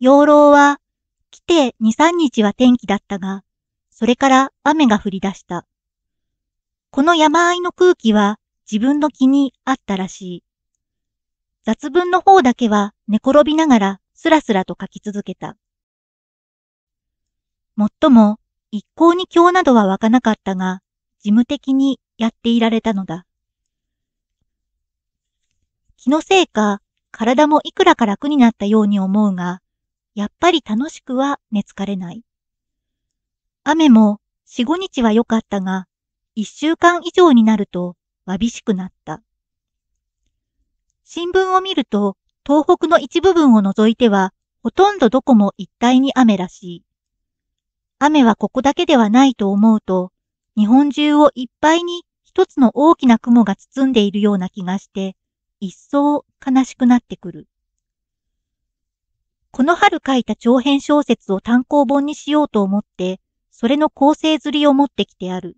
養老は、来て2、3日は天気だったが、それから雨が降り出した。この山あいの空気は自分の気にあったらしい。雑文の方だけは寝転びながらスラスラと書き続けた。もっとも一向に今日などは湧かなかったが、事務的にやっていられたのだ。気のせいか、体もいくらか楽になったように思うが、やっぱり楽しくは寝つかれない。雨も四五日は良かったが、1週間以上になると、わびしくなった。新聞を見ると、東北の一部分を除いては、ほとんどどこも一帯に雨らしい。雨はここだけではないと思うと、日本中をいっぱいに一つの大きな雲が包んでいるような気がして、一層悲しくなってくる。この春書いた長編小説を単行本にしようと思って、それの構成ずりを持ってきてある。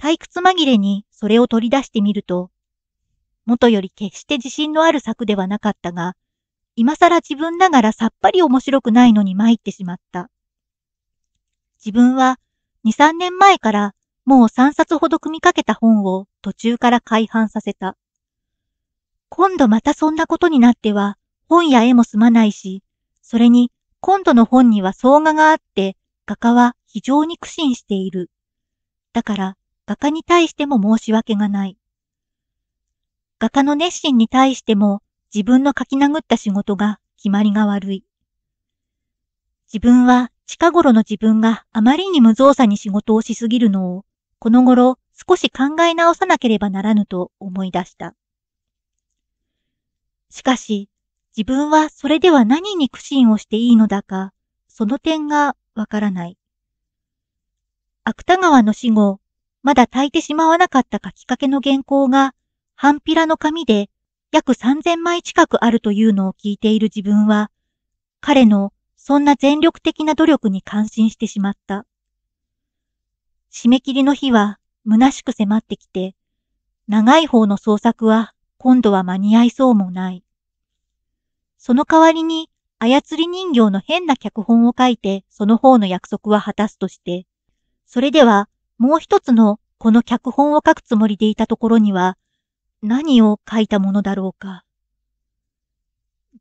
退屈紛れにそれを取り出してみると、元より決して自信のある作ではなかったが、今更自分ながらさっぱり面白くないのに参ってしまった。自分は2、3年前からもう3冊ほど組みかけた本を途中から改版させた。今度またそんなことになっては本や絵も済まないし、それに今度の本には相画があって、画家は非常に苦心している。だから画家に対しても申し訳がない。画家の熱心に対しても自分の書き殴った仕事が決まりが悪い。自分は近頃の自分があまりに無造作に仕事をしすぎるのを、この頃少し考え直さなければならぬと思い出した。しかし、自分はそれでは何に苦心をしていいのだか、その点がわからない。芥川の死後、まだ焚いてしまわなかった書きかけの原稿が、半ピラの紙で約3000枚近くあるというのを聞いている自分は、彼のそんな全力的な努力に感心してしまった。締め切りの日は虚しく迫ってきて、長い方の創作は今度は間に合いそうもない。その代わりに、操り人形の変な脚本を書いて、その方の約束は果たすとして、それでは、もう一つのこの脚本を書くつもりでいたところには、何を書いたものだろうか。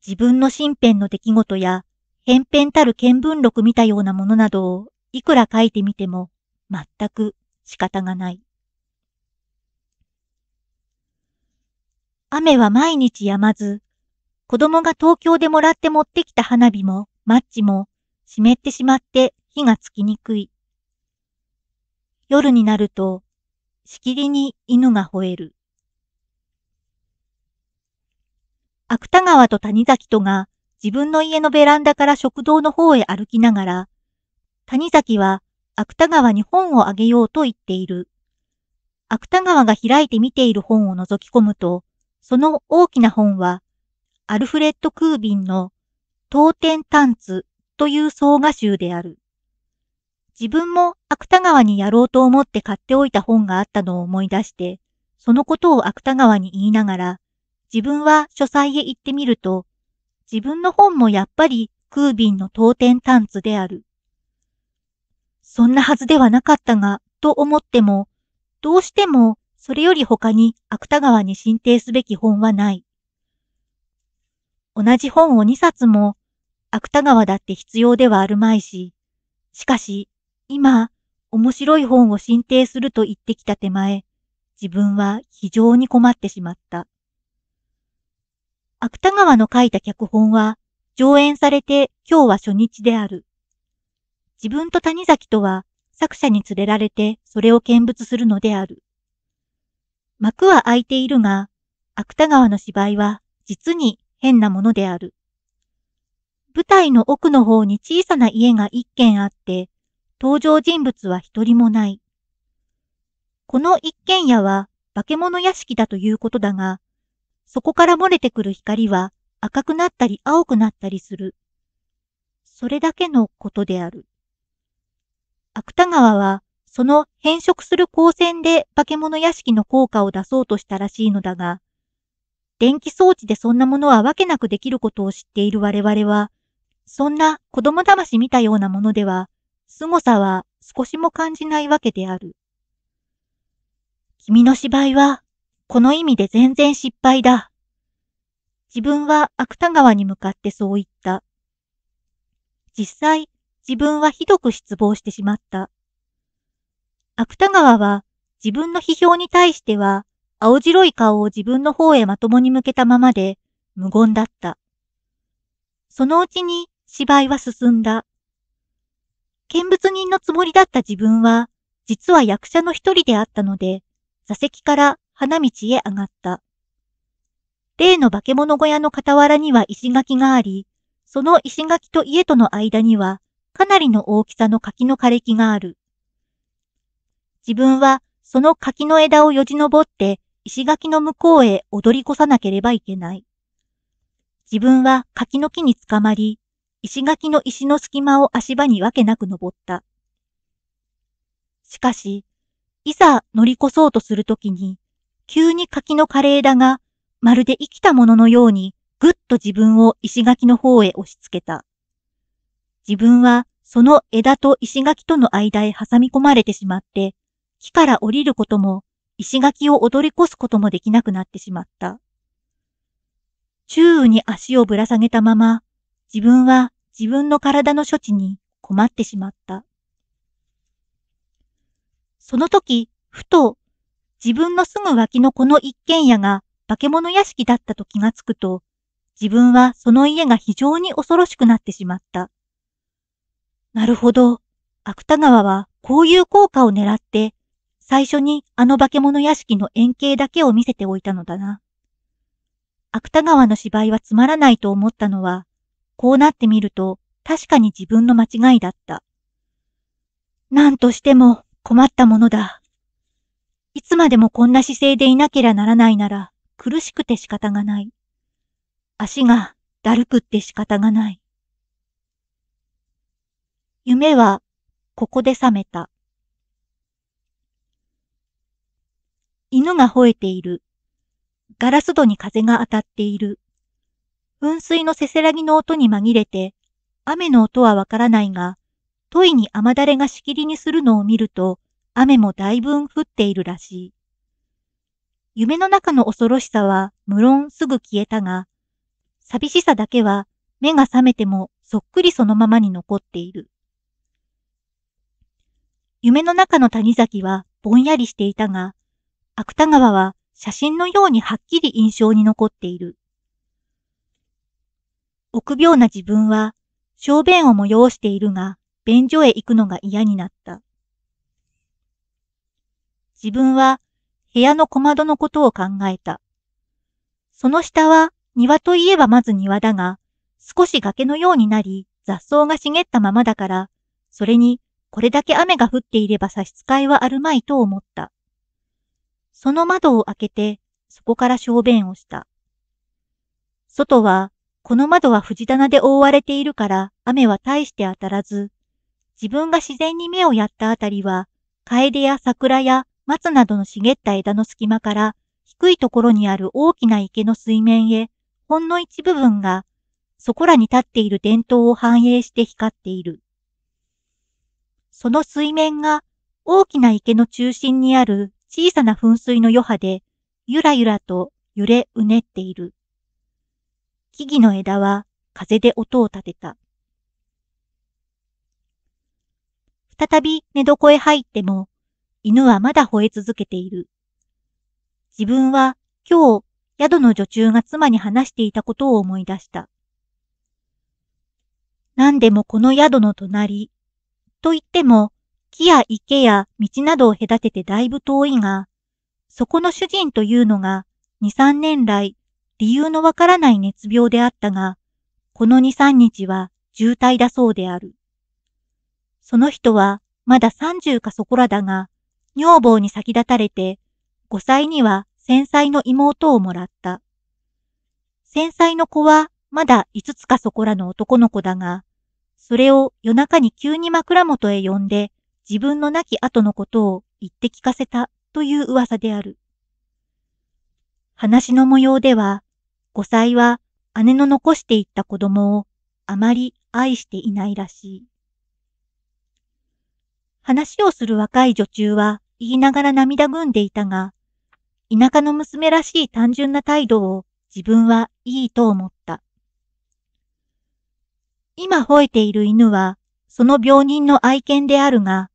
自分の身辺の出来事や、偏偏たる見聞録見たようなものなどを、いくら書いてみても、全く仕方がない。雨は毎日止まず、子供が東京でもらって持ってきた花火もマッチも湿ってしまって火がつきにくい。夜になると、しきりに犬が吠える。芥川と谷崎とが自分の家のベランダから食堂の方へ歩きながら、谷崎は芥川に本をあげようと言っている。芥川が開いて見ている本を覗き込むと、その大きな本はアルフレッド・クービンの当店探知という総画集である。自分も芥川にやろうと思って買っておいた本があったのを思い出して、そのことを芥川に言いながら、自分は書斎へ行ってみると、自分の本もやっぱり空瓶の当店探知である。そんなはずではなかったが、と思っても、どうしてもそれより他に芥川に進呈すべき本はない。同じ本を2冊も、芥川だって必要ではあるまいし、しかし、今、面白い本を進呈すると言ってきた手前、自分は非常に困ってしまった。芥川の書いた脚本は、上演されて今日は初日である。自分と谷崎とは作者に連れられてそれを見物するのである。幕は開いているが、芥川の芝居は実に変なものである。舞台の奥の方に小さな家が一軒あって、登場人物は一人もない。この一軒家は化け物屋敷だということだが、そこから漏れてくる光は赤くなったり青くなったりする。それだけのことである。芥川はその変色する光線で化け物屋敷の効果を出そうとしたらしいのだが、電気装置でそんなものはわけなくできることを知っている我々は、そんな子供騙し見たようなものでは、凄さは少しも感じないわけである。君の芝居は、この意味で全然失敗だ。自分は芥川に向かってそう言った。実際、自分はひどく失望してしまった。芥川は自分の批評に対しては青白い顔を自分の方へまともに向けたままで、無言だった。そのうちに芝居は進んだ。見物人のつもりだった自分は、実は役者の一人であったので、座席から花道へ上がった。例の化け物小屋の傍らには石垣があり、その石垣と家との間には、かなりの大きさの柿の枯れ木がある。自分はその柿の枝をよじ登って石垣の向こうへ踊り越さなければいけない。自分は柿の木につかまり、石垣の石の隙間を足場にわけなく登った。しかし、いざ乗り越そうとするときに、急に柿の枯れ枝が、まるで生きたもののように、ぐっと自分を石垣の方へ押し付けた。自分は、その枝と石垣との間へ挟み込まれてしまって、木から降りることも、石垣を踊り越すこともできなくなってしまった。宙に足をぶら下げたまま、自分は自分の体の処置に困ってしまった。その時、ふと、自分のすぐ脇のこの一軒家が化け物屋敷だったと気がつくと、自分はその家が非常に恐ろしくなってしまった。なるほど、芥川はこういう効果を狙って最初にあの化け物屋敷の円形だけを見せておいたのだな。芥川の芝居はつまらないと思ったのは、こうなってみると確かに自分の間違いだった。何としても困ったものだ。いつまでもこんな姿勢でいなけりゃならないなら苦しくて仕方がない。足がだるくって仕方がない。夢はここで覚めた。犬が吠えている。ガラス戸に風が当たっている。噴水のせせらぎの音に紛れて、雨の音はわからないが、トイに雨だれがしきりにするのを見ると、雨もだいぶん降っているらしい。夢の中の恐ろしさは無論すぐ消えたが、寂しさだけは目が覚めてもそっくりそのままに残っている。夢の中の谷崎はぼんやりしていたが、芥川は写真のようにはっきり印象に残っている。臆病な自分は、小便を催しているが、便所へ行くのが嫌になった。自分は、部屋の小窓のことを考えた。その下は、庭といえばまず庭だが、少し崖のようになり、雑草が茂ったままだから、それに、これだけ雨が降っていれば差し支えはあるまいと思った。その窓を開けて、そこから小便をした。外は、この窓は藤棚で覆われているから雨は大して当たらず、自分が自然に目をやったあたりは、カエデや桜や松などの茂った枝の隙間から低いところにある大きな池の水面へ、ほんの一部分が、そこらに立っている伝統を反映して光っている。その水面が大きな池の中心にある小さな噴水の余波で、ゆらゆらと揺れうねっている。木々の枝は風で音を立てた。再び寝床へ入っても、犬はまだ吠え続けている。自分は今日宿の女中が妻に話していたことを思い出した。何でもこの宿の隣、と言っても木や池や道などを隔ててだいぶ遠いが、そこの主人というのが2、3年来、理由のわからない熱病であったが、この2、3日は重体だそうである。その人はまだ30かそこらだが、女房に先立たれて、5歳には繊細の妹をもらった。繊細の子はまだ5つかそこらの男の子だが、それを夜中に急に枕元へ呼んで、自分の亡き後のことを言って聞かせたという噂である。話の模様では、5歳は姉の残していった子供をあまり愛していないらしい。話をする若い女中は言いながら涙ぐんでいたが、田舎の娘らしい単純な態度を自分はいいと思った。今吠えている犬はその病人の愛犬であるが、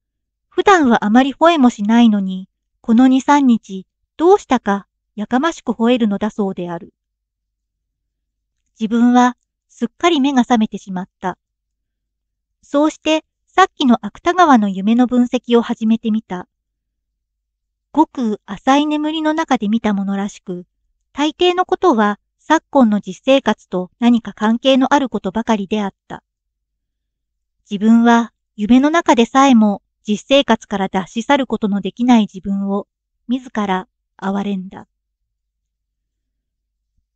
普段はあまり吠えもしないのに、この2、3日、どうしたか、やかましく吠えるのだそうである。自分は、すっかり目が覚めてしまった。そうして、さっきの芥川の夢の分析を始めてみた。ごく浅い眠りの中で見たものらしく、大抵のことは昨今の実生活と何か関係のあることばかりであった。自分は夢の中でさえも実生活から脱し去ることのできない自分を自ら哀れんだ。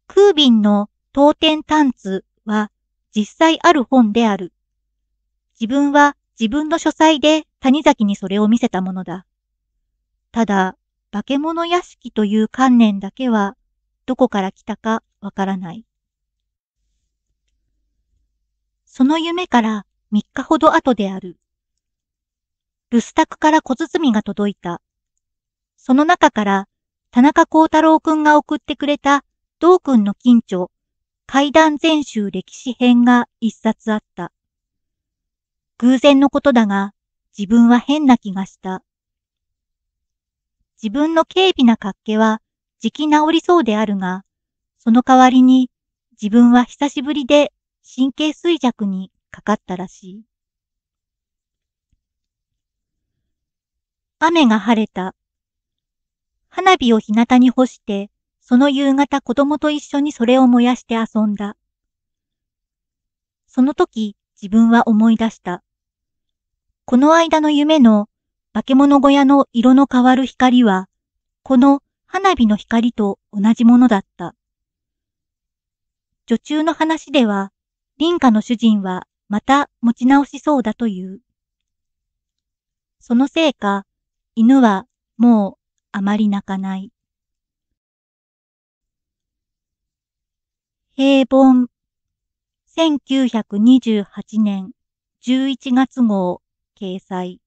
空瓶の当店探知は実際ある本である。自分は自分の書斎で谷崎にそれを見せたものだ。ただ、化け物屋敷という観念だけはどこから来たかわからない。その夢から3日ほど後である。留守宅から小包が届いた。その中から、田中幸太郎くんが送ってくれた、道くんの近所、階段全集歴史編が一冊あった。偶然のことだが、自分は変な気がした。自分の軽微な格気は、じき治りそうであるが、その代わりに、自分は久しぶりで神経衰弱にかかったらしい。雨が晴れた。花火を日向に干して、その夕方子供と一緒にそれを燃やして遊んだ。その時、自分は思い出した。この間の夢の化け物小屋の色の変わる光は、この花火の光と同じものだった。女中の話では、林家の主人はまた持ち直しそうだという。そのせいか、犬はもうあまり泣かない。平凡1928年11月号掲載